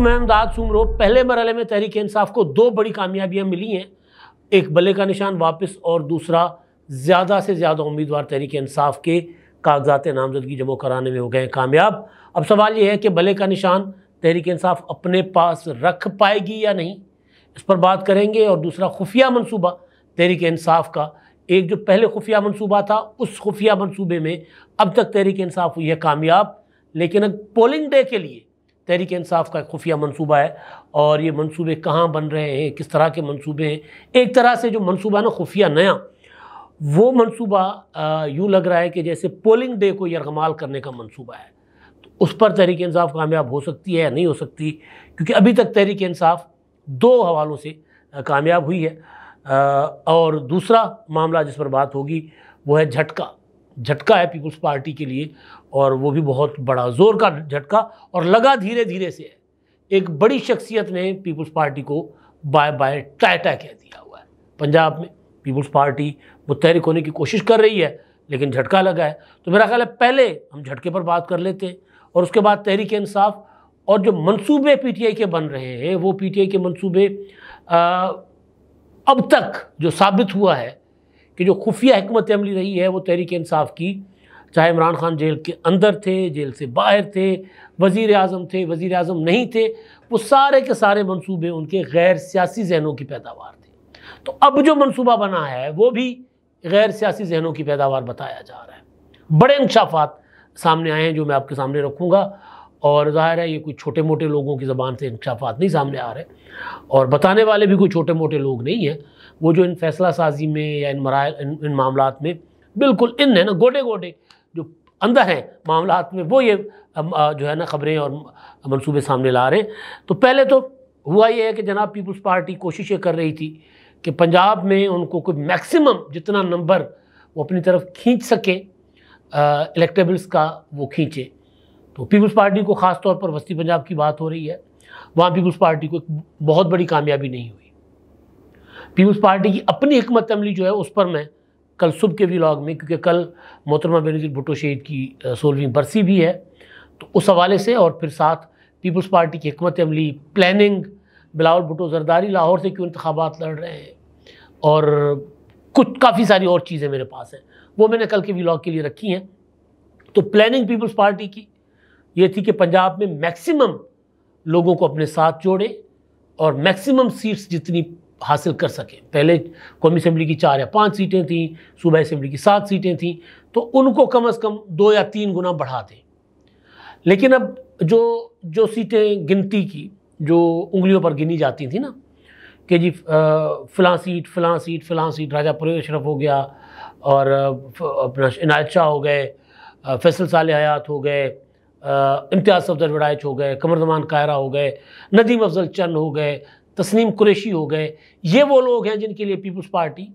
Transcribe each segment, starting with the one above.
महकूम अहमदाद सूमरो पहले मरहले में तहरीक इंसाफ को दो बड़ी कामयाबियाँ मिली हैं एक बल्ले का निशान वापस और दूसरा ज़्यादा से ज़्यादा उम्मीदवार तहरीक इंसाफ के कागजात नामजदगी जमा कराने में हो गए कामयाब अब सवाल ये है कि बल्ले का निशान तहरीक इंसाफ अपने पास रख पाएगी या नहीं इस पर बात करेंगे और दूसरा खुफिया मनसूबा तहरीक इंसाफ का एक जो पहले खुफिया मनसूबा था उस खुफिया मनसूबे में अब तक तहरीक इंसाफ हुई है कामयाब लेकिन अब पोलिंग डे के लिए तहरीक इंसाफ का खुफिया मनसूबा है और ये मनसूबे कहाँ बन रहे हैं किस तरह के मनसूबे हैं एक तरह से जो मनसूबा ना खुफिया नया वो मनसूबा यूँ लग रहा है कि जैसे पोलिंग डे को यरगमाल करने का मनसूबा है तो उस पर तहरीक इंसाफ कामयाब हो सकती है या नहीं हो सकती क्योंकि अभी तक तहरीक इंसाफ दो हवालों से कामयाब हुई है और दूसरा मामला जिस पर बात होगी वो है झटका झटका है पीपुल्स पार्टी के लिए और वो भी बहुत बड़ा जोर का झटका और लगा धीरे धीरे से एक बड़ी शख्सियत ने पीपुल्स पार्टी को बाय बाय टाटा कह दिया हुआ है पंजाब में पीपुल्स पार्टी मुतहरिक होने की कोशिश कर रही है लेकिन झटका लगा है तो मेरा ख्याल है पहले हम झटके पर बात कर लेते हैं और उसके बाद तहरीक इंसाफ और जो मंसूबे पीटीआई के बन रहे हैं वो पीटीआई के मंसूबे अब तक जो साबित हुआ है कि जो खुफिया हमत अमली रही है वो तहरीक इंसाफ की चाहे इमरान खान जेल के अंदर थे जेल से बाहर थे वज़ी अजम थे वज़ी अजम नहीं थे वो सारे के सारे मनसूबे उनके गैर सियासी जहनों की पैदावार थे तो अब जो मनसूबा बना है वो भी गैर सियासी जहनों की पैदावार बताया जा रहा है बड़े इंकशाफात सामने आए हैं जो मैं आपके सामने रखूँगा और ज़ाहिर है ये कोई छोटे मोटे लोगों की ज़बान से इंकशाफात नहीं सामने आ रहे और बताने वाले भी कोई छोटे मोटे लोग नहीं हैं वो जो इन फैसला साजी में या इन मरा इन, इन मामला में बिल्कुल इन है ना गोटे गोटे जो अंदर हैं मामला में वो ये जो है ना खबरें और मनसूबे सामने ला रहे हैं तो पहले तो हुआ ये है कि जनाब पीपल्स पार्टी कोशिश ये कर रही थी कि पंजाब में उनको कोई मैक्सिमम जितना नंबर वो अपनी तरफ खींच सके इलेक्टेबल्स का वो खींचे तो पीपल्स पार्टी को ख़ास तौर पर वस्ती पंजाब की बात हो रही है वहाँ पीपल्स पार्टी को एक बहुत बड़ी कामयाबी नहीं हुई पीपल्स पार्टी की अपनी हमत अमली जो है उस पर मैं कल सुबह के व्लॉग में क्योंकि कल मोहतरमा बेनजी भुटो शहीद की सोलहवीं बरसी भी है तो उस हवाले से और फिर साथ पीपल्स पार्टी की हमत अमली प्लानिंग बिलावल भुटो जरदारी लाहौर से क्यों इंतबात लड़ रहे हैं और कुछ काफ़ी सारी और चीज़ें मेरे पास हैं वो मैंने कल के व्लाग के लिए रखी हैं तो प्लानिंग पीपल्स पार्टी की ये थी कि पंजाब में मैक्सिमम लोगों को अपने साथ जोड़े और मैक्सिमम सीट्स जितनी हासिल कर सकें पहले कौमी असम्बली की चार या पाँच सीटें थीं सूबा असम्बली की सात सीटें थीं तो उनको कम अज़ कम दो या तीन गुना बढ़ा दें लेकिन अब जो जो सीटें गिनती की जो उंगलियों पर गिनी जाती थी ना कि जी फ़लाँ सीट फ़लाँ सीट फ़लाँ सीट राजा परे अशरफ हो गया और अपना इनायत शाह हो गए फैसल साल हयात हो गए इम्तियाज़ सफदर वड़ाइच हो गए कमर जमान कायरा हो गए नदीम अफजल चंद हो गए तस्नीम कुरैशी हो गए ये वो लोग हैं जिनके लिए पीपल्स पार्टी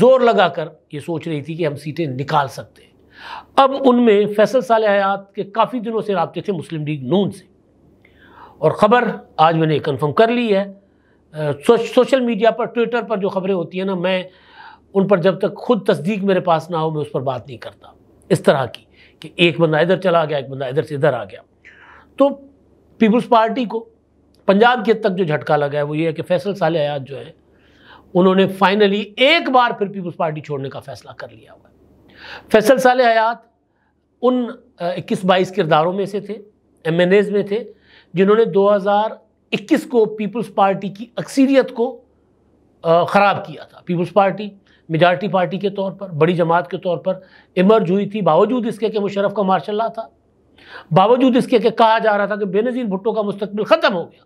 ज़ोर लगाकर ये सोच रही थी कि हम सीटें निकाल सकते हैं अब उनमें फैसल साल हयात के काफ़ी दिनों से रबते थे मुस्लिम लीग नून से और ख़बर आज मैंने कंफर्म कर ली है सो, सोशल मीडिया पर ट्विटर पर जो खबरें होती हैं ना मैं उन पर जब तक खुद तस्दीक मेरे पास ना हो मैं उस पर बात नहीं करता इस तरह की कि एक बंदा इधर चला गया एक बंदा इधर से इधर आ गया तो पीपल्स पार्टी को पंजाब की तक जो झटका लगा है वो ये है कि फैसल साल हयात जो है उन्होंने फाइनली एक बार फिर पीपल्स पार्टी छोड़ने का फैसला कर लिया हुआ है फैसल साल हयात उन इक्कीस बाईस किरदारों में से थे एम में थे जिन्होंने 2021 को पीपल्स पार्टी की अक्सरियत को ख़राब किया था पीपल्स पार्टी मेजार्टी पार्टी के तौर पर बड़ी जमात के तौर पर इमर्ज हुई थी बावजूद इसके कि मुशरफ का मार्शल था बावजूद इसके कि कहा जा रहा था कि बेनज़ीर भुट्टो का मुस्तबिल ख़त्म हो गया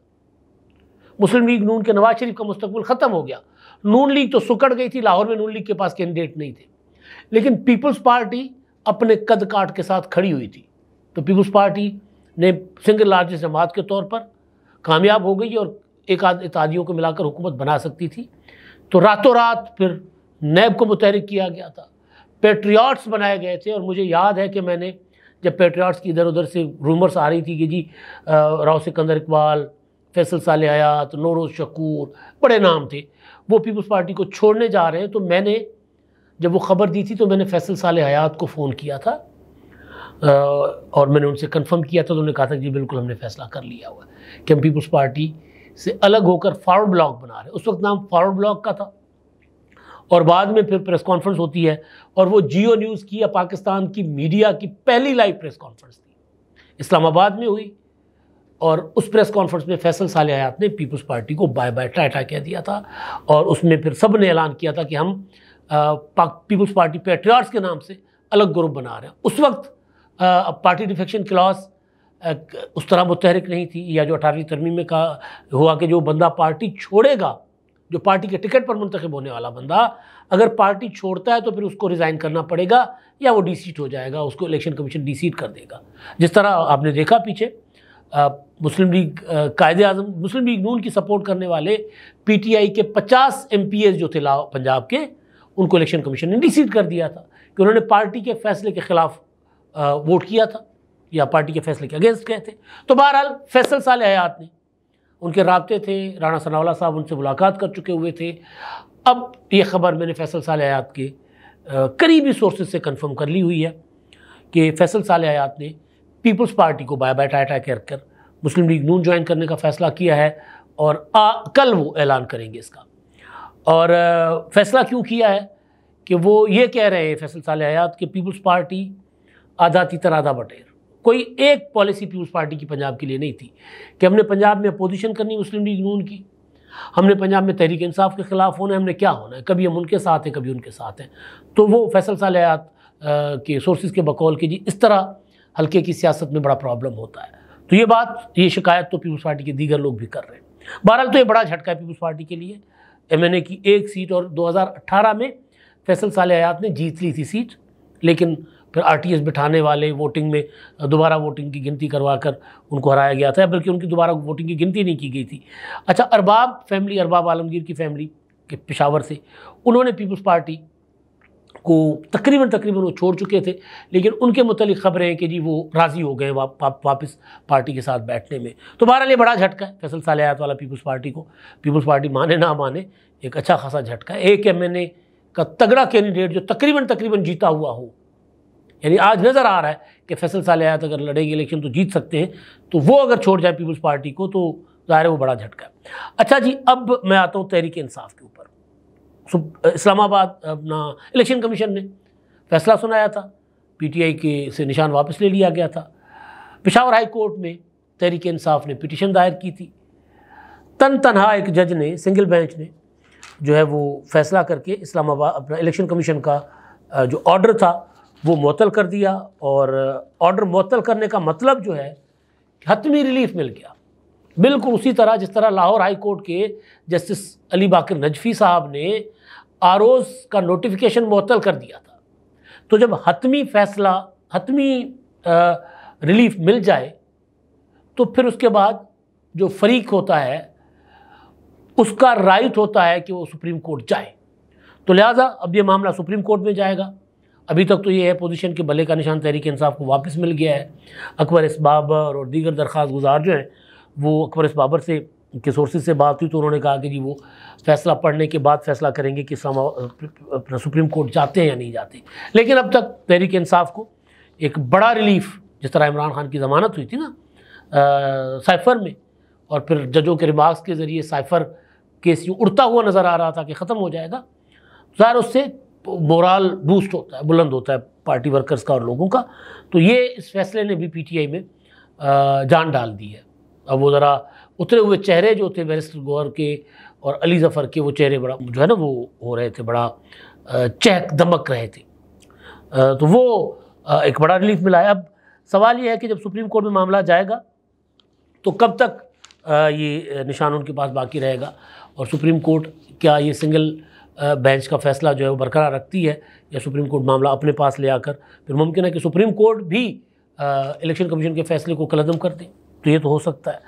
मुस्लिम लीग नून के नवाज शरीफ का मुस्तकबल ख़त्म हो गया नून लीग तो सुकड़ गई थी लाहौर में नून लीग के पास कैंडिडेट नहीं थे लेकिन पीपल्स पार्टी अपने कद काट के साथ खड़ी हुई थी तो पीपल्स पार्टी ने सिंगल लार्जेस्ट जमात के तौर पर कामयाब हो गई और एक आध इतियों को मिलाकर हुकूमत बना सकती थी तो रातों रात फिर नैब को मुतहरक किया गया था पेट्रियाट्स बनाए गए थे और मुझे याद है कि मैंने जब पेट्रियाट्स की इधर उधर से रूमर्स आ रही थी कि जी राव सिकंदर इकबाल फैसल साल हयात नोरो शकूर बड़े नाम थे वो पीपल्स पार्टी को छोड़ने जा रहे हैं तो मैंने जब वो ख़बर दी थी तो मैंने फैसल साल हयात को फ़ोन किया था और मैंने उनसे कंफर्म किया था तो उन्होंने कहा था जी बिल्कुल हमने फैसला कर लिया हुआ कि हम पीपल्स पार्टी से अलग होकर फॉरवर्ड ब्लॉक बना रहे उस वक्त नाम फॉरवर्ड ब्लॉक का था और बाद में फिर प्रेस कॉन्फ्रेंस होती है और वो जियो न्यूज़ की या पाकिस्तान की मीडिया की पहली लाइव प्रेस कॉन्फ्रेंस थी इस्लामाबाद में हुई और उस प्रेस कॉन्फ्रेंस में फैसल साल हयात ने पीपल्स पार्टी को बाय बाय टाटा कह दिया था और उसमें फिर सब ने ऐलान किया था कि हम पीपल्स पार्टी पेट्रियार्स के नाम से अलग ग्रुप बना रहे हैं उस वक्त आ, पार्टी डिफेक्शन क्लास उस तरह मुतहरक नहीं थी या जो अठारहवीं तरमी में कहा हुआ कि जो बंदा पार्टी छोड़ेगा जो पार्टी के टिकट पर मुंतखब होने वाला बंदा अगर पार्टी छोड़ता है तो फिर उसको रिज़ाइन करना पड़ेगा या वो डी हो जाएगा उसको इलेक्शन कमीशन डी कर देगा जिस तरह आपने देखा पीछे मुस्लिम लीग कायद अजम मुस्लिम लीग नून की सपोर्ट करने वाले पीटीआई के 50 एमपीएस जो थे पंजाब के उनको इलेक्शन कमीशन ने डिसीड कर दिया था कि उन्होंने पार्टी के फैसले के ख़िलाफ़ वोट किया था या पार्टी के फैसले के अगेंस्ट गए थे तो बहरहाल फैसल साल हयात ने उनके रबते थे राणा सनावला साहब उनसे मुलाकात कर चुके हुए थे अब ये खबर मैंने फैसल साल हयात के करीबी सोर्सेज से कन्फर्म कर ली हुई है कि फैसल साल हयात ने पीपल्स पार्टी को बाय बाय टाई कर मुस्लिम लीग नून ज्वाइन करने का फैसला किया है और आ, कल वो ऐलान करेंगे इसका और आ, फैसला क्यों किया है कि वो ये कह रहे हैं फैसल साल हयात कि पीपल्स पार्टी आधा तीतर आधा बटेर कोई एक पॉलिसी पीपल्स पार्टी की पंजाब के लिए नहीं थी कि हमने पंजाब में अपोजिशन करनी मुस्लिम लीग नून की हमने पंजाब में तहरीक इंसाफ के ख़िलाफ़ होना है हमने क्या होना है कभी हम उनके साथ हैं कभी उनके साथ हैं तो वो फैसल साल हयात के सोर्सेज के बकौल के जी इस तरह हल्के की सियासत में बड़ा प्रॉब्लम होता है तो ये बात ये शिकायत तो पीपुल्स पार्टी के दीगर लोग भी कर रहे हैं बहरहाल तो ये बड़ा झटका है पीपुल्स पार्टी के लिए एम की एक सीट और 2018 में फैसल साल हयात ने जीत ली थी सीट लेकिन फिर आर बिठाने वाले वोटिंग में दोबारा वोटिंग की गिनती करवा कर उनको हराया गया था बल्कि उनकी दोबारा वोटिंग की गिनती नहीं की गई थी अच्छा अरबाब फैमिली अरबाब आलमगीर की फैमिली के पिशावर से उन्होंने पीपल्स पार्टी को तकरीबन तकरीबन वो छोड़ चुके थे लेकिन उनके मतलब खबरें हैं कि जी वो राज़ी हो गए वा, वा, वापस पार्टी के साथ बैठने में तो बहरहाल ये बड़ा झटका है फैसल सालियात वाला पीपल्स पार्टी को पीपल्स पार्टी माने ना माने एक अच्छा खासा झटका है एक एम का तगड़ा कैंडिडेट जो तकरीबन तकरीबन जीता हुआ हो यानी आज नज़र आ रहा है कि फैसल सालियात अगर लड़ेंगे इलेक्शन तो जीत सकते हैं तो वो अगर छोड़ जाए पीपल्स पार्टी को तो ज़ाहिर वो बड़ा झटका है अच्छा जी अब मैं आता हूँ तहरीक इंसाफ के ऊपर इस्लामाबाद अपना इलेक्शन कमीशन ने फैसला सुनाया था पीटीआई के से निशान वापस ले लिया गया था पिशावर हाई कोर्ट में तहरीक इंसाफ ने पिटिशन दायर की थी तन तनहा एक जज ने सिंगल बेंच ने जो है वो फैसला करके इस्लामाबाद अपना इलेक्शन कमीशन का जो ऑर्डर था वो मअतल कर दिया और ऑर्डर मअतल करने का मतलब जो है हतमी रिलीफ मिल गया बिल्कुल उसी तरह जिस तरह लाहौर हाई कोर्ट के जस्टिस अली बाकर नजफ़ी साहब ने आर का नोटिफिकेशन मअतल कर दिया था तो जब हतमी फैसला हतमी रिलीफ मिल जाए तो फिर उसके बाद जो फरीक होता है उसका राइट होता है कि वो सुप्रीम कोर्ट जाए तो लिहाजा अब ये मामला सुप्रीम कोर्ट में जाएगा अभी तक तो ये है पोजीशन के भले का निशान तहरीक इंसाफ को वापस मिल गया है अकबर इस बाबर और दीगर दरख्वास्त गुजार जो हैं वो अकबर इस बाबर से के सोर्सेज से बात हुई तो उन्होंने कहा कि जी वो फैसला पढ़ने के बाद फैसला करेंगे कि अपना सुप्रीम कोर्ट जाते हैं या नहीं जाते लेकिन अब तक तहरीक इंसाफ को एक बड़ा रिलीफ जिस तरह इमरान खान की ज़मानत हुई थी ना साइफर में और फिर जजों के रिमार्क्स के ज़रिए साइफर केस यूँ उड़ता हुआ नज़र आ रहा था कि ख़त्म हो जाएगा ज़ाहिर उससे मोरल बूस्ट होता है बुलंद होता है पार्टी वर्कर्स का और लोगों का तो ये इस फैसले ने भी आई में जान डाल दी है अब वो ज़रा उतरे हुए चेहरे जो थे बैरिस्टर गौर के और अली ज़फ़र के वो चेहरे बड़ा जो है ना वो हो रहे थे बड़ा चहक दमक रहे थे तो वो एक बड़ा रिलीफ मिला है अब सवाल ये है कि जब सुप्रीम कोर्ट में मामला जाएगा तो कब तक ये निशान उनके पास बाकी रहेगा और सुप्रीम कोर्ट क्या ये सिंगल बेंच का फैसला जो है वो बरकरार रखती है या सुप्रीम कोर्ट मामला अपने पास ले आकर फिर मुमकिन है कि सुप्रीम कोर्ट भी इलेक्शन कमीशन के फैसले को कलदम कर दें तो ये तो हो सकता है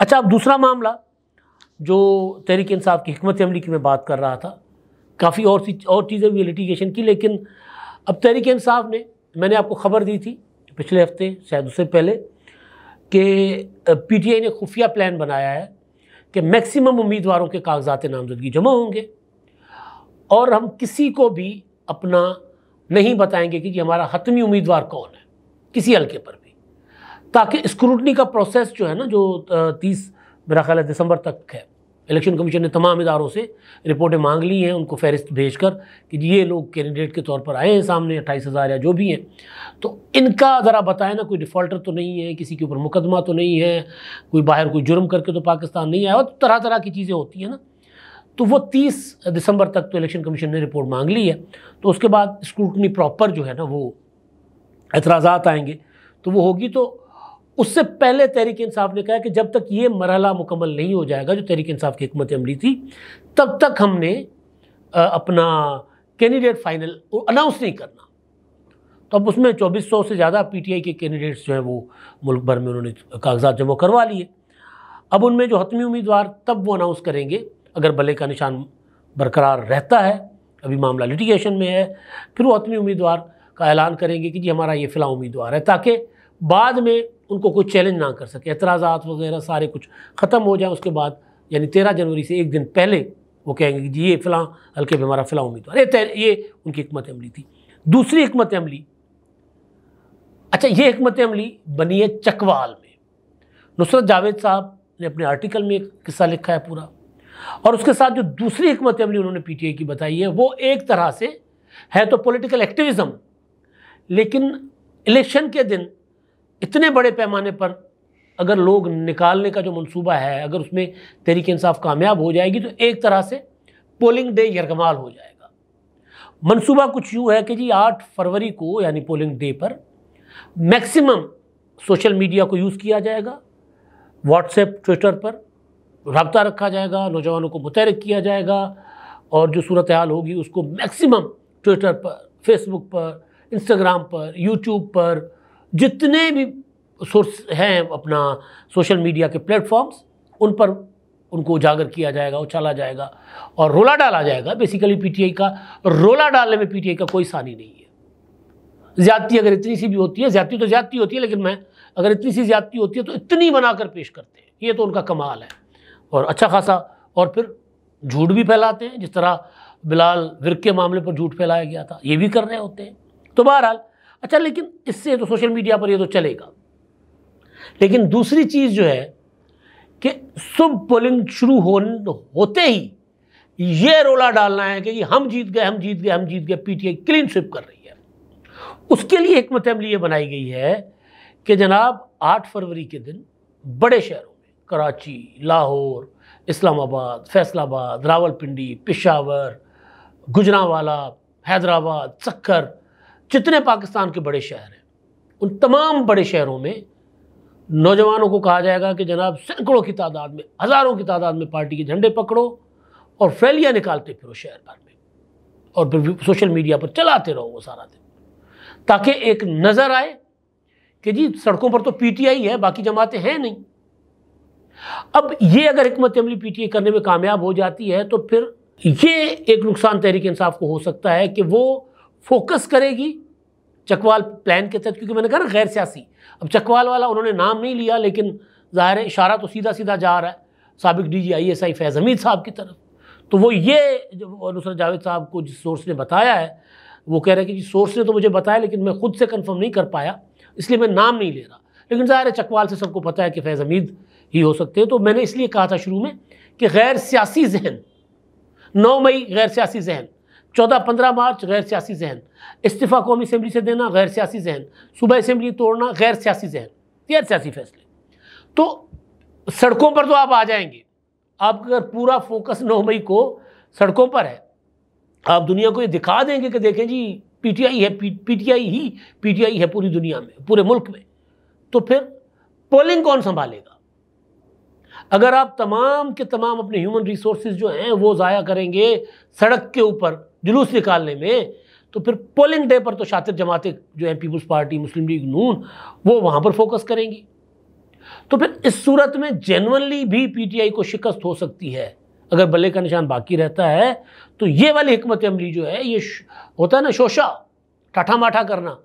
अच्छा अब दूसरा मामला जो तहरीक इंसाफ की हमत अमली की मैं बात कर रहा था काफ़ी और सी और चीज़ें भी लिटिगेशन की लेकिन अब तहरीक इंसाफ ने मैंने आपको खबर दी थी पिछले हफ्ते शायद उससे पहले कि पीटीआई ने खुफिया प्लान बनाया है कि मैक्सिमम उम्मीदवारों के कागजात नामजदगी जमा होंगे और हम किसी को भी अपना नहीं बताएंगे कि हमारा हतमी उम्मीदवार कौन है किसी हल्के पर भी ताकि स्क्रूटनी का प्रोसेस जो है ना जो तीस मेरा ख्याल है दिसंबर तक है इलेक्शन कमीशन ने तमाम इदारों से रिपोर्टें मांग ली हैं उनको फहरिस्त भेज कर कि ये लोग कैंडिडेट के तौर पर आए हैं सामने अट्ठाईस हज़ार या जो भी हैं तो इनका ज़रा बताएं ना कोई डिफ़ॉल्टर तो नहीं है किसी के ऊपर मुकदमा तो नहीं है कोई बाहर कोई जुर्म करके तो पाकिस्तान नहीं आया और तरह तरह की चीज़ें होती हैं ना तो वो तीस दिसंबर तक तो इलेक्शन कमीशन ने रिपोर्ट मांग ली है तो उसके बाद स्क्रूटनी प्रॉपर जो है ना वो एतराज़ात आएंगे तो वो होगी तो उससे पहले तहरीक इंसाफ ने कहा कि जब तक ये मरहला मुकम्मल नहीं हो जाएगा जो तहरीक इंसाफ की हमत अमली थी तब तक हमने अपना कैंडिडेट फाइनल अनाउंस नहीं करना तो अब उसमें 2400 से ज़्यादा पीटीआई के कैंडिडेट्स जो हैं वो मुल्क भर में उन्होंने कागजात जमा करवा लिए अब उनमें जो हतमी उम्मीदवार तब वो अनाउंस करेंगे अगर बल्ले का निशान बरकरार रहता है अभी मामला लिटिगेशन में है फिर वो हतमी उम्मीदवार का ऐलान करेंगे कि जी हमारा ये फ़िलहाल उम्मीदवार है ताकि बाद में उनको कोई चैलेंज ना कर सके एतराज़ात वगैरह सारे कुछ ख़त्म हो जाए उसके बाद यानी तेरह जनवरी से एक दिन पहले वो कहेंगे कि जी ये फ़लाँ हल्के पर हमारा फ़लाँ उम्मीदवार ये ये उनकी हमत अमली थी दूसरी हमत अमली अच्छा ये हमत अमली बनी है चकवाल में नुसरत जावेद साहब ने अपने आर्टिकल में एक किस्सा लिखा है पूरा और उसके साथ जो दूसरी हमत अमली उन्होंने आई की बताई है वो एक तरह से है तो पोलिटिकल एक्टिविज़म लेकिन इलेक्शन के दिन इतने बड़े पैमाने पर अगर लोग निकालने का जो मंसूबा है अगर उसमें तहरीक इंसाफ कामयाब हो जाएगी तो एक तरह से पोलिंग डे यरगमाल हो जाएगा मंसूबा कुछ यूँ है कि जी आठ फरवरी को यानी पोलिंग डे पर मैक्सिमम सोशल मीडिया को यूज़ किया जाएगा व्हाट्सएप ट्विटर पर रबता रखा जाएगा नौजवानों को मुतरक किया जाएगा और जो सूरत हाल होगी उसको मैक्सिमम ट्विटर पर फेसबुक पर इंस्टाग्राम पर यूट्यूब पर जितने भी सोर्स हैं अपना सोशल मीडिया के प्लेटफॉर्म्स उन पर उनको उजागर किया जाएगा उछाला जाएगा और रोला डाला जाएगा बेसिकली पीटीआई का रोला डालने में पीटीआई का कोई सानी नहीं है ज्यादती अगर इतनी सी भी होती है ज्यादती तो ज्यादती होती है लेकिन मैं अगर इतनी सी ज्यादती होती है तो इतनी बनाकर पेश करते हैं ये तो उनका कमाल है और अच्छा खासा और फिर झूठ भी फैलाते हैं जिस तरह बिलाल विरक के मामले पर झूठ फैलाया गया था ये भी कर रहे होते हैं तो बहरहाल अच्छा लेकिन इससे तो सोशल मीडिया पर ये तो चलेगा लेकिन दूसरी चीज़ जो है कि शुभ पोलिंग शुरू हो होते ही ये रोला डालना है कि हम जीत गए हम जीत गए हम जीत गए पीटीआई क्लीन स्विप कर रही है उसके लिए हमत अमली ये बनाई गई है कि जनाब आठ फरवरी के दिन बड़े शहरों में कराची लाहौर इस्लामाबाद फैसलाबाद रावलपिंडी पिशावर गुजरावाला हैदराबाद सक्कर जितने पाकिस्तान के बड़े शहर हैं उन तमाम बड़े शहरों में नौजवानों को कहा जाएगा कि जनाब सैकड़ों की तादाद में हज़ारों की तादाद में पार्टी के झंडे पकड़ो और फैलियाँ निकालते फिर शहर भर में और फिर सोशल मीडिया पर चलाते रहो वो सारा दिन ताकि एक नज़र आए कि जी सड़कों पर तो पीटीआई है बाकी जमातें हैं नहीं अब ये अगर हमत अमली आई करने में कामयाब हो जाती है तो फिर ये एक नुकसान तहरीक इंसाफ को हो सकता है कि वो फोकस करेगी चकवाल प्लान के तहत क्योंकि मैंने कहा ना गैर सियासी अब चकवाल वाला उन्होंने नाम नहीं लिया लेकिन ज़ाहिर इशारा तो सीधा सीधा जा रहा है सबक D G I S I Faiz Hameed साहब की तरफ तो वो ये जब नुसरत जावेद साहब को जिस सोर्स ने बताया है वो कह रहे हैं कि सोर्स ने तो मुझे बताया लेकिन मैं खुद से कन्फर्म नहीं कर पाया इसलिए मैं नाम नहीं ले रहा लेकिन ज़ाहिर है चकवाल से सबको पता है कि फैज़ हमीद ही हो सकते हैं तो मैंने इसलिए कहा था शुरू में कि गैर सियासी जहन नौ मई गैर सियासी जहन चौदह पंद्रह मार्च गैर सियासी जहन इस्तीफ़ा कौमी असम्बली से देना गैर सियासी जहन सुबह असम्बली तोड़ना गैर सियासी जहन गैर सियासी फैसले तो सड़कों पर तो आप आ जाएंगे आप अगर पूरा फोकस नौ मई को सड़कों पर है आप दुनिया को ये दिखा देंगे कि देखें जी पीटीआई है पी पीटीआई ही पीटीआई है पूरी दुनिया में पूरे मुल्क में तो फिर पोलिंग कौन संभालेगा अगर आप तमाम के तमाम अपने ह्यूमन रिसोर्सेज जो हैं वो ज़ाया करेंगे सड़क के ऊपर जुलूस निकालने में तो फिर पोलिंग डे पर तो शातिर जमाते जो है पीपुल्स पार्टी मुस्लिम लीग नून वो वहाँ पर फोकस करेंगी तो फिर इस सूरत में जेनवनली भी पीटीआई को शिकस्त हो सकती है अगर बल्ले का निशान बाकी रहता है तो ये वाली हमत अमली जो है ये होता है ना शोशा टाठा माठा करना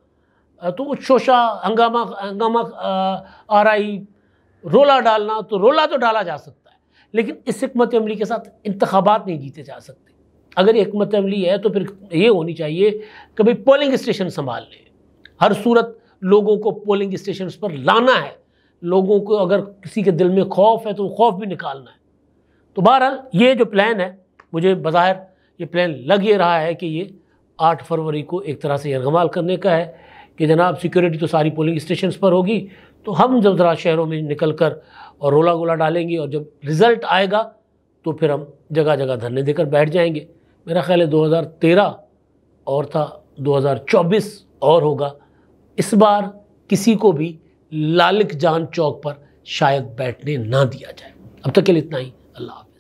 तो उस शोशा हंगामा हंगामा आई रोला डालना तो रोला तो डाला जा सकता है लेकिन इस हमत अमली के साथ इंतबात नहीं जीते जा सकते अगर हमत मतलब अमली है तो फिर ये होनी चाहिए कि भाई पोलिंग स्टेशन संभाल लें हर सूरत लोगों को पोलिंग स्टेशन पर लाना है लोगों को अगर किसी के दिल में खौफ है तो खौफ भी निकालना है तो बहरहाल ये जो प्लान है मुझे बाहर ये प्लान लग ये रहा है कि ये आठ फरवरी को एक तरह से यरगमाल करने का है कि जनाब सिक्योरिटी तो सारी पोलिंग स्टेशन पर होगी तो हम जब ज़रा शहरों में निकल कर और रोला गोला डालेंगे और जब रिज़ल्ट आएगा तो फिर हम जगह जगह धरने देकर बैठ जाएंगे मेरा ख्याल है 2013 और था 2024 और होगा इस बार किसी को भी लालिक जान चौक पर शायद बैठने ना दिया जाए अब तक के लिए इतना ही अल्लाह